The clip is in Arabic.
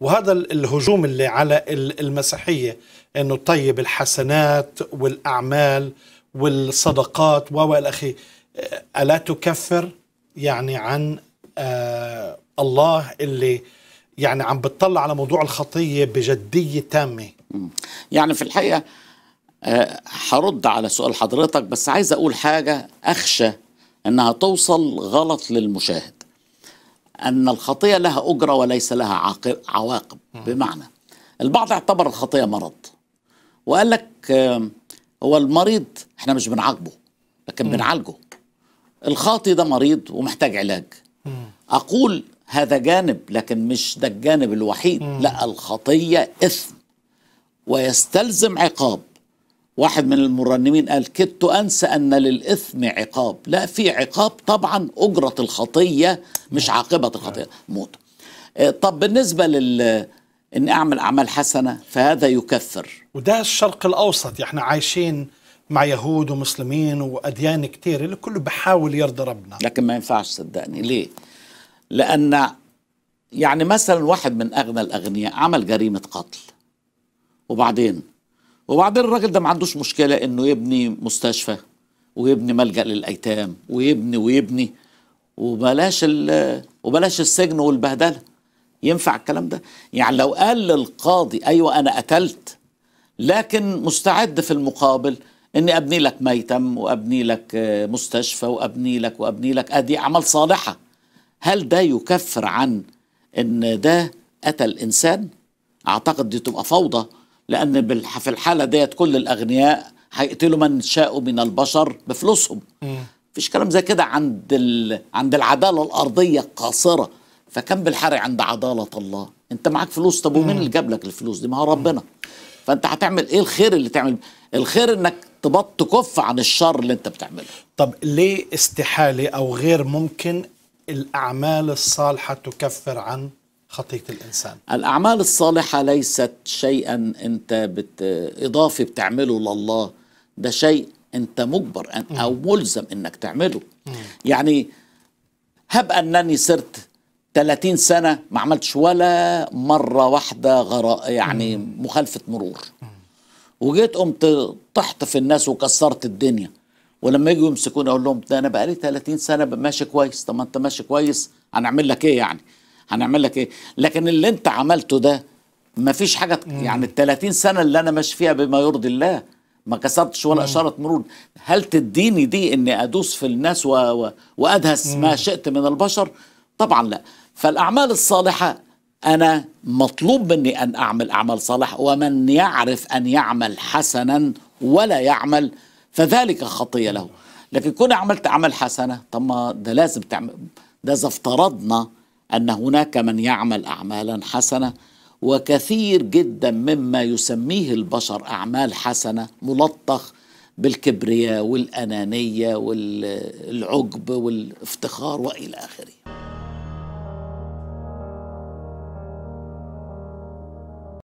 وهذا الهجوم اللي على المسيحية أنه طيب الحسنات والأعمال والصدقات والأخي آخره آه، ألا تكفر يعني عن آه الله اللي يعني عم بتطلع على موضوع الخطية بجدية تامة يعني في الحقيقة آه، هرد على سؤال حضرتك بس عايز أقول حاجة أخشى أنها توصل غلط للمشاهد أن الخطية لها أجرة وليس لها عواقب بمعنى البعض اعتبر الخطية مرض وقال لك هو المريض احنا مش بنعاقبه لكن بنعالجه الخاطي ده مريض ومحتاج علاج أقول هذا جانب لكن مش ده الجانب الوحيد لا الخطية إثم ويستلزم عقاب واحد من المرنمين قال كدت أنسى أن للإثم عقاب لا في عقاب طبعا أجرة الخطية مش عاقبة الخطية موت آه، طب بالنسبة لل ان اعمل اعمال حسنه فهذا يكفر وده الشرق الاوسط احنا عايشين مع يهود ومسلمين واديان كتير اللي كله بحاول يرضي ربنا لكن ما ينفعش صدقني ليه لان يعني مثلا واحد من اغنى الاغنياء عمل جريمه قتل وبعدين وبعدين الراجل ده ما عندوش مشكله انه يبني مستشفى ويبني ملجا للايتام ويبني ويبني وبلاش وبلاش السجن والبهدله ينفع الكلام ده يعني لو قال للقاضي ايوه انا قتلت لكن مستعد في المقابل اني ابني لك ميتم وابني لك مستشفى وابني لك وابني لك ادي اعمال صالحه هل ده يكفر عن ان ده قتل انسان اعتقد دي تبقى فوضى لان في الحاله ديت كل الاغنياء هيقتلوا من شاءوا من البشر بفلوسهم مفيش كلام زي كده عند ال... عند العداله الارضيه القاصره فكم بالحري عند عداله الله انت معاك فلوس طب ومين اللي جاب لك الفلوس دي ما هو ربنا فانت هتعمل ايه الخير اللي تعمل الخير انك تبط تكف عن الشر اللي انت بتعمله طب ليه استحاله او غير ممكن الاعمال الصالحه تكفر عن خطية الإنسان الأعمال الصالحة ليست شيئا أنت بت... إضافي بتعمله لله ده شيء أنت مجبر أن... أو ملزم أنك تعمله يعني هب أنني صرت 30 سنة ما عملتش ولا مرة واحدة غراء يعني مخالفة مرور وجيت قمت طحت في الناس وكسرت الدنيا ولما يجوا يمسكوني اقول لهم ده انا بقالي 30 سنه ماشي كويس طب ما انت ماشي كويس هنعمل لك ايه يعني؟ هنعمل لك ايه لكن اللي انت عملته ده ما فيش حاجه يعني ال 30 سنه اللي انا ماشي فيها بما يرضي الله ما كسرتش ولا اشاره مرور هل تديني دي اني ادوس في الناس و... و... وادهس مم. ما شئت من البشر طبعا لا فالاعمال الصالحه انا مطلوب مني ان اعمل اعمال صالحه ومن يعرف ان يعمل حسنا ولا يعمل فذلك خطيه له لكن كون عملت عمل حسنه طب ما ده لازم تعمل ده اذا افترضنا ان هناك من يعمل اعمالا حسنه وكثير جدا مما يسميه البشر اعمال حسنه ملطخ بالكبرياء والانانيه والعجب والافتخار والى اخره